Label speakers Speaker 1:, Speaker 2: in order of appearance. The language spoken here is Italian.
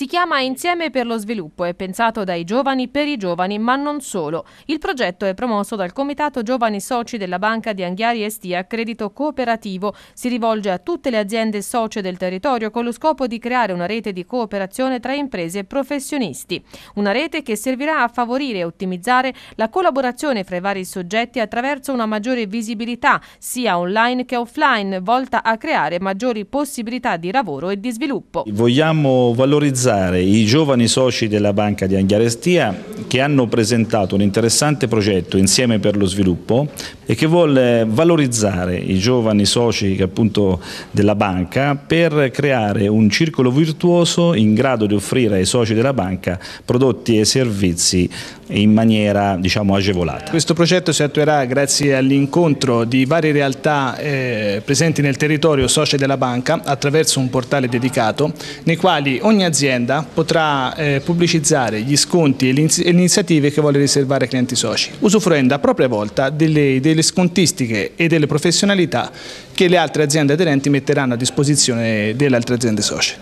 Speaker 1: Si chiama Insieme per lo sviluppo, è pensato dai giovani per i giovani, ma non solo. Il progetto è promosso dal Comitato Giovani Soci della Banca di Anghiari Estia Credito Cooperativo. Si rivolge a tutte le aziende socie del territorio con lo scopo di creare una rete di cooperazione tra imprese e professionisti. Una rete che servirà a favorire e ottimizzare la collaborazione fra i vari soggetti attraverso una maggiore visibilità, sia online che offline, volta a creare maggiori possibilità di lavoro e di sviluppo.
Speaker 2: Vogliamo valorizzare valorizzare i giovani soci della Banca di Anghiarestia che hanno presentato un interessante progetto insieme per lo sviluppo e che vuole valorizzare i giovani soci appunto, della banca per creare un circolo virtuoso in grado di offrire ai soci della banca prodotti e servizi in maniera diciamo, agevolata.
Speaker 3: Questo progetto si attuerà grazie all'incontro di varie realtà eh, presenti nel territorio soci della banca attraverso un portale dedicato nei quali ogni azienda l'azienda potrà eh, pubblicizzare gli sconti e le iniziative che vuole riservare ai clienti soci, usufruendo a propria volta delle, delle scontistiche e delle professionalità che le altre aziende aderenti metteranno a disposizione delle altre aziende soci.